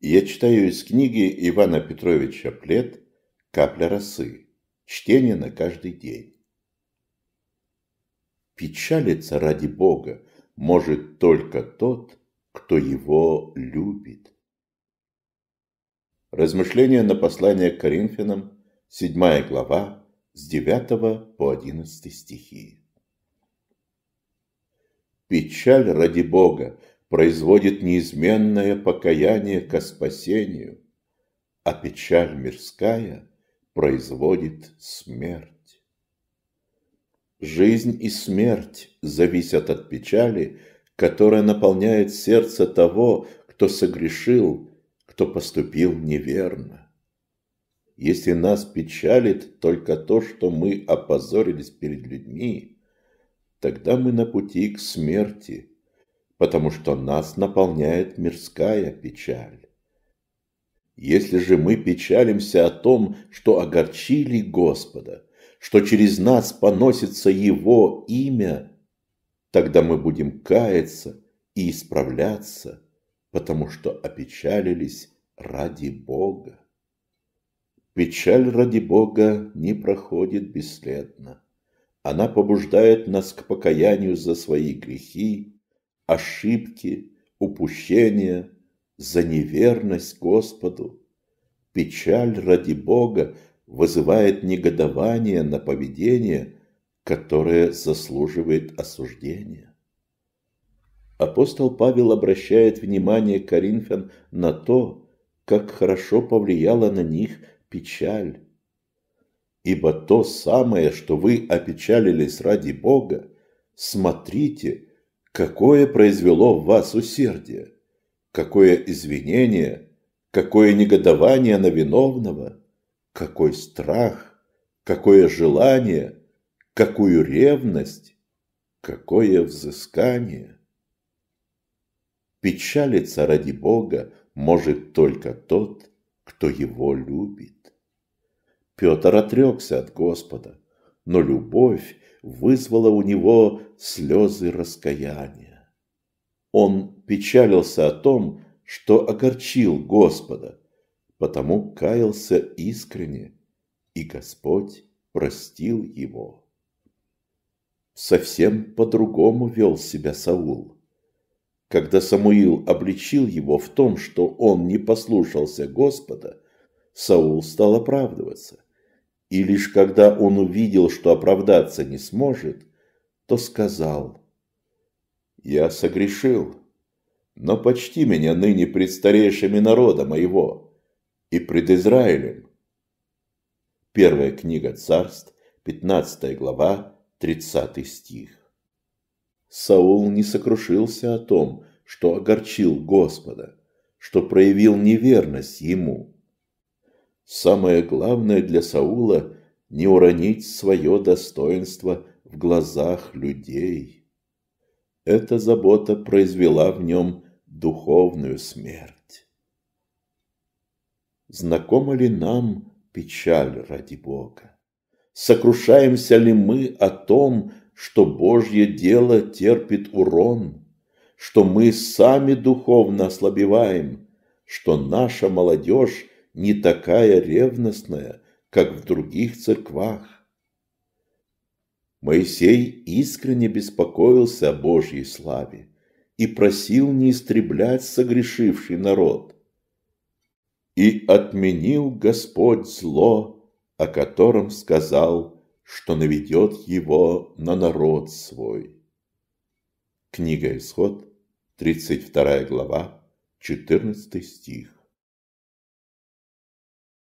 Я читаю из книги Ивана Петровича Плет «Капля росы». Чтение на каждый день. Печалиться ради Бога может только тот, кто его любит. Размышления на послание к Коринфянам, 7 глава, с 9 по 11 стихи. Печаль ради Бога производит неизменное покаяние ко спасению, а печаль мирская производит смерть. Жизнь и смерть зависят от печали, которая наполняет сердце того, кто согрешил, кто поступил неверно. Если нас печалит только то, что мы опозорились перед людьми, тогда мы на пути к смерти – потому что нас наполняет мирская печаль. Если же мы печалимся о том, что огорчили Господа, что через нас поносится Его имя, тогда мы будем каяться и исправляться, потому что опечалились ради Бога. Печаль ради Бога не проходит бесследно. Она побуждает нас к покаянию за свои грехи ошибки, упущения, за неверность Господу. Печаль ради Бога вызывает негодование на поведение, которое заслуживает осуждения. Апостол Павел обращает внимание коринфян на то, как хорошо повлияла на них печаль. Ибо то самое, что вы опечалились ради Бога, смотрите, Какое произвело в вас усердие? Какое извинение? Какое негодование на виновного? Какой страх? Какое желание? Какую ревность? Какое взыскание? Печалиться ради Бога может только тот, кто его любит. Петр отрекся от Господа – но любовь вызвала у него слезы раскаяния. Он печалился о том, что огорчил Господа, потому каялся искренне, и Господь простил его. Совсем по-другому вел себя Саул. Когда Самуил обличил его в том, что он не послушался Господа, Саул стал оправдываться. И лишь когда он увидел, что оправдаться не сможет, то сказал, «Я согрешил, но почти меня ныне пред старейшими народа моего и пред Израилем». Первая книга царств, 15 глава, 30 стих. Саул не сокрушился о том, что огорчил Господа, что проявил неверность ему – Самое главное для Саула – не уронить свое достоинство в глазах людей. Эта забота произвела в нем духовную смерть. Знакома ли нам печаль ради Бога? Сокрушаемся ли мы о том, что Божье дело терпит урон, что мы сами духовно ослабеваем, что наша молодежь – не такая ревностная, как в других церквах. Моисей искренне беспокоился о Божьей славе и просил не истреблять согрешивший народ. И отменил Господь зло, о котором сказал, что наведет его на народ свой. Книга Исход, 32 глава, 14 стих.